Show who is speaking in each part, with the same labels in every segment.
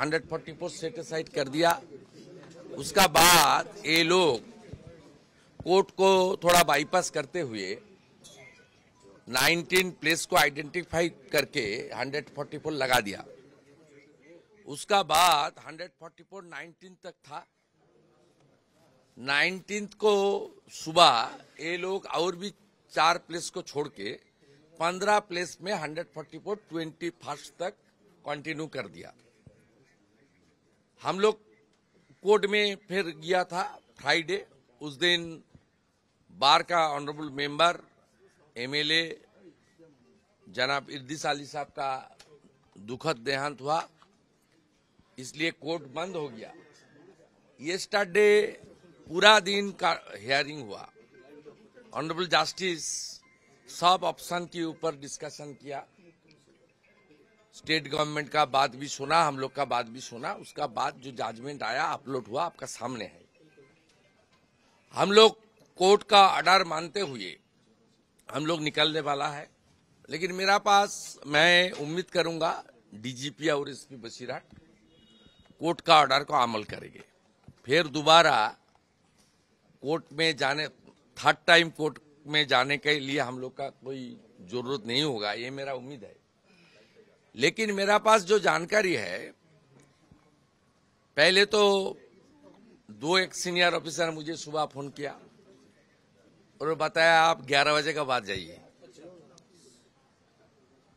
Speaker 1: hundred forty four side कर दिया उसका बाद ये लोग कोर्ट को थोड़ा बाईपास करते हुए 19 प्लेस को आइडेंटिफाई करके 144 लगा दिया उसका बाद 144 19 तक था 19 को सुबह ये लोग और भी चार प्लेस को छोड़ के पंद्रह प्लेस में 144 ट्वेंटी तक कंटिन्यू कर दिया हम लोग कोर्ट में फिर गया था फ्राइडे उस दिन बार का ऑनरेबल मेंबर एमएलए जनाब इर्दिस अली साहब का दुखद देहांत हुआ इसलिए कोर्ट बंद हो गया ये स्टडे पूरा दिन का हियरिंग हुआ ऑनरेबल जस्टिस सब ऑप्शन के ऊपर डिस्कशन किया स्टेट गवर्नमेंट का बात भी सुना हम लोग का बात भी सुना उसका बाद जो जजमेंट आया अपलोड हुआ आपका सामने है हम लोग कोर्ट का ऑर्डर मानते हुए हम लोग निकलने वाला है लेकिन मेरा पास मैं उम्मीद करूंगा डीजीपी और एसपी बसीराट कोर्ट का ऑर्डर को अमल करेंगे फिर दोबारा कोर्ट में जाने थर्ड टाइम कोर्ट में जाने के लिए हम लोग का कोई जरूरत नहीं होगा ये मेरा उम्मीद है लेकिन मेरा पास जो जानकारी है पहले तो दो एक सीनियर ऑफिसर ने मुझे सुबह फोन किया और बताया आप 11 बजे के बाद जाइए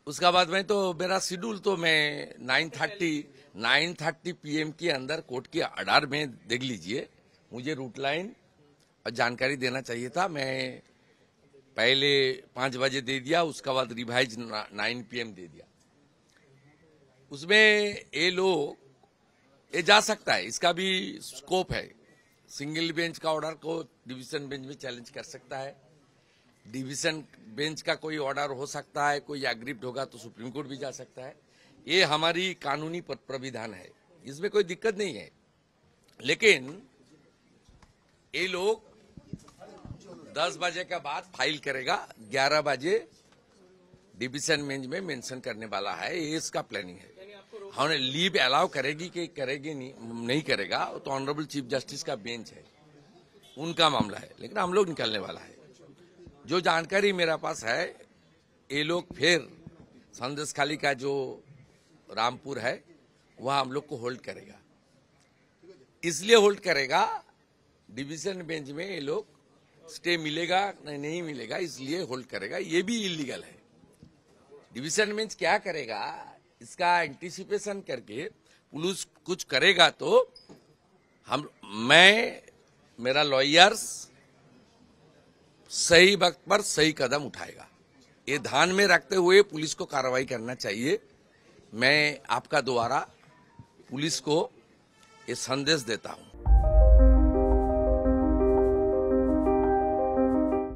Speaker 1: उसका बाद में तो मेरा शेड्यूल तो मैं 9:30 9:30 पीएम के अंदर कोर्ट के अडार में देख लीजिए मुझे रूट लाइन और जानकारी देना चाहिए था मैं पहले पांच बजे दे दिया उसका बाद रिवाइज नाइन पीएम दे दिया उसमें ये लोग ये जा सकता है इसका भी स्कोप है सिंगल बेंच का ऑर्डर को डिवीजन बेंच में चैलेंज कर सकता है डिवीजन बेंच का कोई ऑर्डर हो सकता है कोई एग्रिप्ट होगा तो सुप्रीम कोर्ट भी जा सकता है ये हमारी कानूनी प्रविधान है इसमें कोई दिक्कत नहीं है लेकिन ये लोग 10 बजे के बाद फाइल करेगा 11 बजे डिवीजन बेंच में मेंशन करने वाला है ये इसका प्लानिंग है हमने लीव अलाउ करेगी कि करेगी नहीं नहीं करेगा तो ऑनरेबल चीफ जस्टिस का बेंच है उनका मामला है लेकिन हम लोग निकलने वाला है जो जानकारी मेरा पास है ये लोग फिर संदेश खाली का जो रामपुर है वह हम लोग को होल्ड करेगा इसलिए होल्ड करेगा डिवीजन बेंच में ये लोग स्टे मिलेगा नहीं, नहीं मिलेगा इसलिए होल्ड करेगा ये भी इलीगल है डिवीजन बेंच क्या करेगा इसका एंटिसिपेशन करके पुलिस कुछ करेगा तो हम मैं मेरा लॉयर्स सही वक्त पर सही कदम उठाएगा ये ध्यान में रखते हुए पुलिस को कार्रवाई करना चाहिए मैं आपका द्वारा पुलिस को ये संदेश देता हूँ